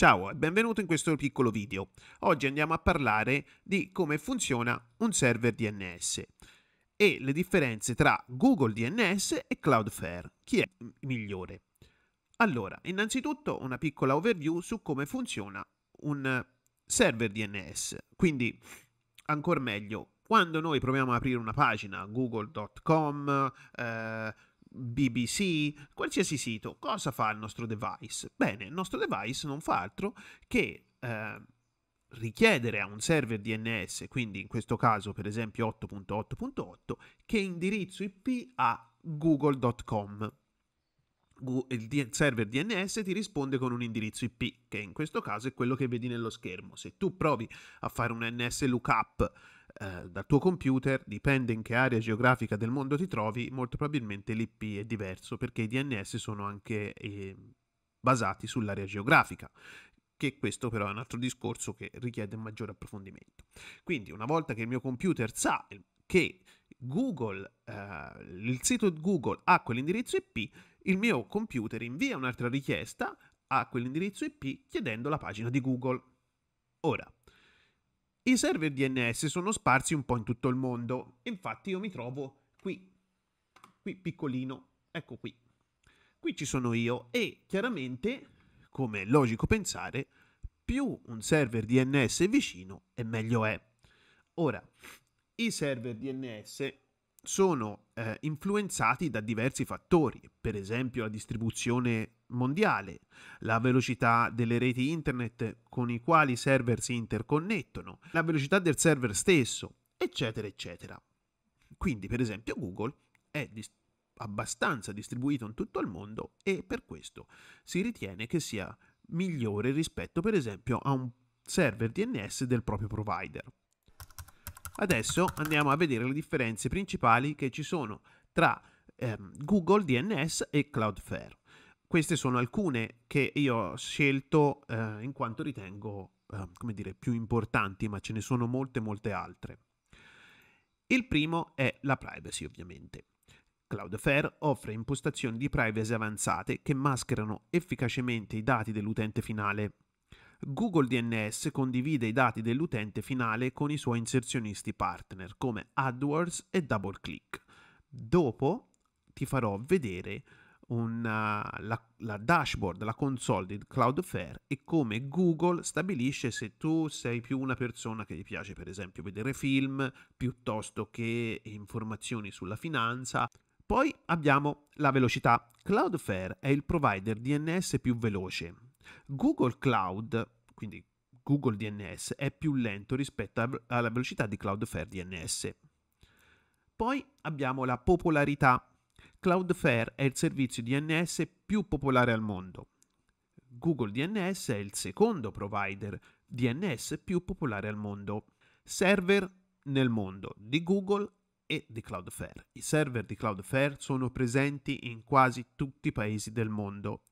Ciao e benvenuto in questo piccolo video. Oggi andiamo a parlare di come funziona un server DNS e le differenze tra Google DNS e Cloudflare. Chi è migliore? Allora, innanzitutto una piccola overview su come funziona un server DNS. Quindi, ancora meglio, quando noi proviamo ad aprire una pagina google.com, eh, BBC, qualsiasi sito, cosa fa il nostro device? Bene, il nostro device non fa altro che eh, richiedere a un server DNS, quindi in questo caso per esempio 8.8.8, che indirizzo IP ha google.com il server DNS ti risponde con un indirizzo IP, che in questo caso è quello che vedi nello schermo. Se tu provi a fare un NS lookup eh, dal tuo computer, dipende in che area geografica del mondo ti trovi, molto probabilmente l'IP è diverso perché i DNS sono anche eh, basati sull'area geografica che questo però è un altro discorso che richiede un maggiore approfondimento. Quindi una volta che il mio computer sa che Google, eh, il sito Google ha quell'indirizzo IP, il mio computer invia un'altra richiesta a quell'indirizzo IP chiedendo la pagina di Google. Ora, i server DNS sono sparsi un po' in tutto il mondo, infatti io mi trovo qui, qui piccolino, ecco qui. Qui ci sono io e chiaramente, come è logico pensare, più un server DNS è vicino e meglio è. Ora, i server DNS sono eh, influenzati da diversi fattori, per esempio la distribuzione mondiale, la velocità delle reti internet con i quali i server si interconnettono, la velocità del server stesso, eccetera, eccetera. Quindi, per esempio, Google è dist- abbastanza distribuito in tutto il mondo e per questo si ritiene che sia migliore rispetto, per esempio, a un server DNS del proprio provider. Adesso andiamo a vedere le differenze principali che ci sono tra ehm, Google DNS e Cloudflare. Queste sono alcune che io ho scelto eh, in quanto ritengo eh, come dire, più importanti, ma ce ne sono molte molte altre. Il primo è la privacy, ovviamente. Cloudflare offre impostazioni di privacy avanzate che mascherano efficacemente i dati dell'utente finale Google DNS condivide i dati dell'utente finale con i suoi inserzionisti partner come AdWords e DoubleClick. Dopo ti farò vedere una, uh, la, la, dashboard, la console di Cloudflare e come Google stabilisce se tu sei più una persona che gli piace per esempio vedere film piuttosto che informazioni sulla finanza. Poi abbiamo la velocità. Cloudflare è il provider DNS più veloce, Google Cloud, quindi Google DNS, è più lento rispetto alla velocità di Cloudflare DNS. Poi abbiamo la popolarità. Cloudflare è il servizio DNS più popolare al mondo. Google DNS è il secondo provider DNS più popolare al mondo. Server nel mondo di Google e di Cloudflare. I server di Cloudflare sono presenti in quasi tutti i paesi del mondo.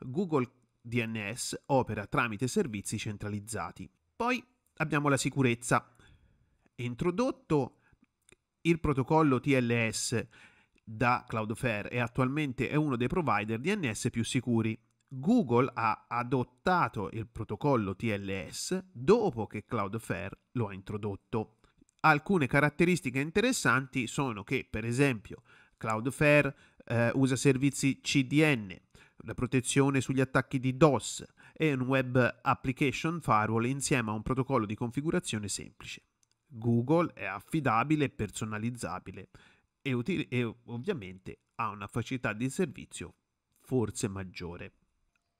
Google DNS opera tramite servizi centralizzati. Poi abbiamo la sicurezza. introdotto il protocollo TLS da Cloudflare e attualmente è uno dei provider DNS più sicuri. Google ha adottato il protocollo TLS dopo che Cloudflare lo ha introdotto. Alcune caratteristiche interessanti sono che, per esempio, Cloudflare eh, usa servizi CDN, la protezione sugli attacchi di DOS e un web application firewall insieme a un protocollo di configurazione semplice. Google è affidabile e personalizzabile e, uti- e ovviamente ha una facilità di servizio forse maggiore.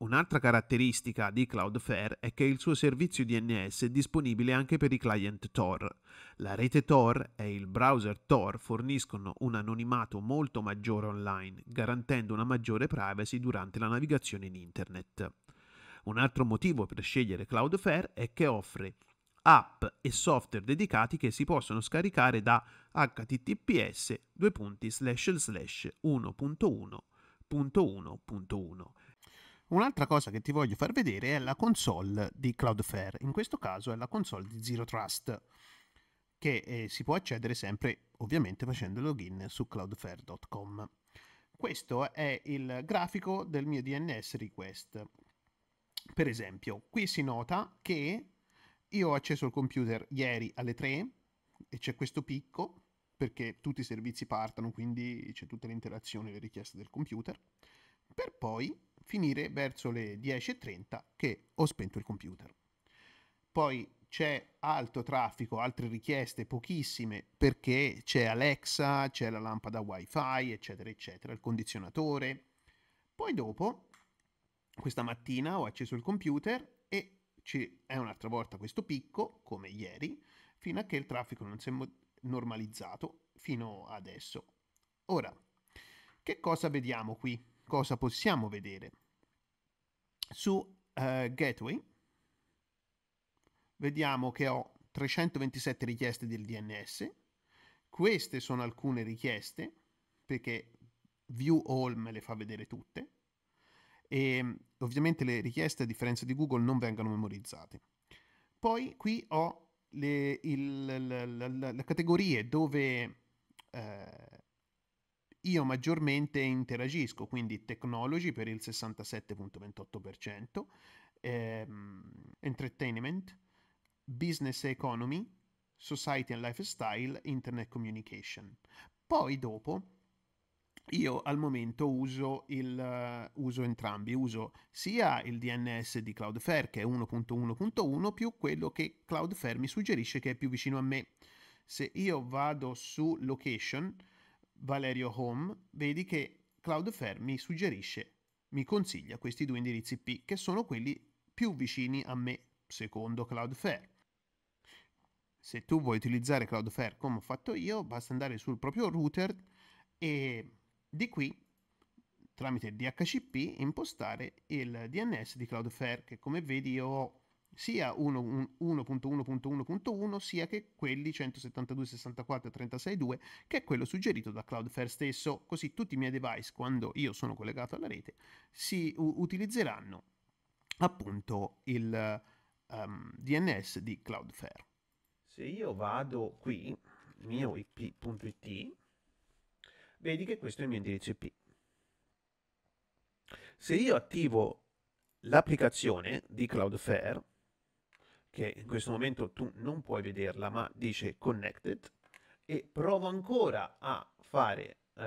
Un'altra caratteristica di Cloudflare è che il suo servizio DNS è disponibile anche per i client Tor. La rete Tor e il browser Tor forniscono un anonimato molto maggiore online, garantendo una maggiore privacy durante la navigazione in Internet. Un altro motivo per scegliere Cloudflare è che offre app e software dedicati che si possono scaricare da https 1.1.1 Un'altra cosa che ti voglio far vedere è la console di Cloudflare, in questo caso è la console di Zero Trust, che eh, si può accedere sempre ovviamente facendo login su cloudflare.com. Questo è il grafico del mio DNS request. Per esempio, qui si nota che io ho acceso il computer ieri alle 3 e c'è questo picco perché tutti i servizi partono, quindi c'è tutta l'interazione e le richieste del computer, per poi finire verso le 10.30 che ho spento il computer. Poi c'è alto traffico, altre richieste, pochissime, perché c'è Alexa, c'è la lampada wifi, eccetera, eccetera, il condizionatore. Poi dopo, questa mattina ho acceso il computer e c'è un'altra volta questo picco, come ieri, fino a che il traffico non si è normalizzato fino adesso. Ora, che cosa vediamo qui? cosa possiamo vedere? Su uh, Gateway vediamo che ho 327 richieste del DNS. Queste sono alcune richieste perché View All me le fa vedere tutte. E ovviamente le richieste, a differenza di Google, non vengono memorizzate. Poi qui ho le, il, la, la, la, categorie dove eh, io maggiormente interagisco, quindi technology per il 67.28%, ehm, entertainment, business economy, society and lifestyle, internet communication. Poi dopo io al momento uso, il, uh, uso, entrambi, uso sia il DNS di Cloudflare che è 1.1.1 più quello che Cloudflare mi suggerisce che è più vicino a me. Se io vado su location, Valerio Home, vedi che Cloud mi suggerisce, mi consiglia questi due indirizzi IP che sono quelli più vicini a me, secondo Cloud Se tu vuoi utilizzare Cloud come ho fatto io, basta andare sul proprio router e di qui tramite DHCP impostare il DNS di Cloudflare che come vedi io ho sia 1.1.1.1 sia che quelli 172.64.36.2 che è quello suggerito da Cloudflare stesso, così tutti i miei device quando io sono collegato alla rete si utilizzeranno appunto il um, ehm, DNS di Cloudflare. Se io vado qui, mio ip.it, vedi che questo è il mio indirizzo IP. Se io attivo l'applicazione di Cloudflare, che in questo momento tu non puoi vederla, ma dice connected e provo ancora a fare uh,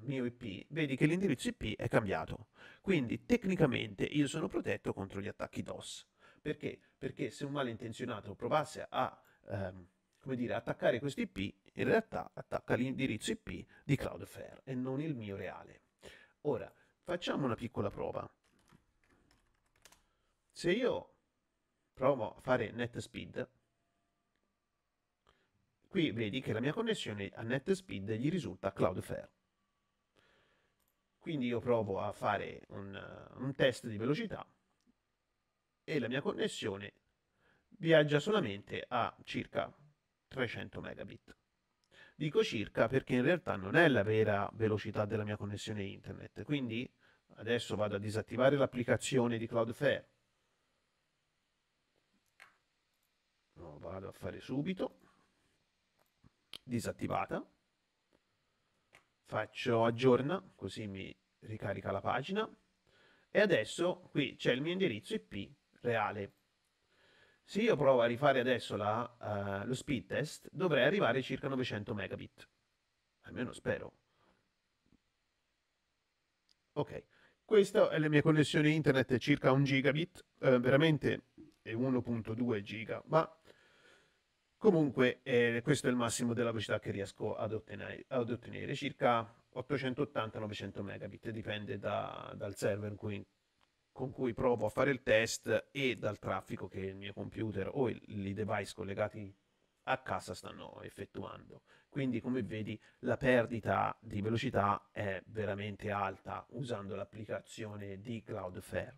mio IP, vedi che l'indirizzo IP è cambiato. Quindi tecnicamente io sono protetto contro gli attacchi DOS. Perché? Perché se un malintenzionato provasse a um, come dire, attaccare questo IP, in realtà attacca l'indirizzo IP di Cloudflare e non il mio reale. Ora, facciamo una piccola prova. Se io provo a fare net speed qui vedi che la mia connessione a NetSpeed gli risulta Cloudflare. Quindi io provo a fare un, un, test di velocità e la mia connessione viaggia solamente a circa 300 megabit. Dico circa perché in realtà non è la vera velocità della mia connessione internet, quindi adesso vado a disattivare l'applicazione di Cloudflare vado a fare subito disattivata faccio aggiorna così mi ricarica la pagina e adesso qui c'è il mio indirizzo IP reale se io provo a rifare adesso la, uh, lo speed test dovrei arrivare a circa 900 megabit almeno spero ok questa è la mia connessione internet circa 1 gigabit eh, veramente 1.2 giga ma Comunque eh, questo è il massimo della velocità che riesco ad ottenere, ad ottenere circa 880-900 megabit, dipende da, dal server cui, con cui provo a fare il test e dal traffico che il mio computer o il, i device collegati a casa stanno effettuando. Quindi come vedi la perdita di velocità è veramente alta usando l'applicazione di Cloudflare.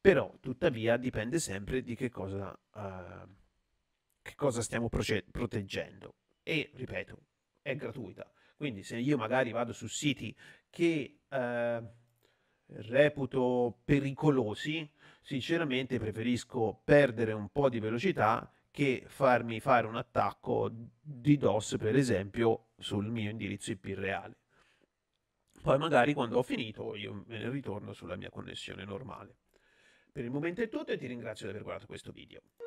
Però tuttavia dipende sempre di che cosa eh, che cosa stiamo proce- proteggendo. E ripeto, è gratuita. Quindi se io magari vado su siti che eh, reputo pericolosi, sinceramente preferisco perdere un po' di velocità che farmi fare un attacco di DOS, per esempio, sul mio indirizzo IP reale. Poi magari quando ho finito io me ne ritorno sulla mia connessione normale. Per il momento è tutto e ti ringrazio di aver guardato questo video.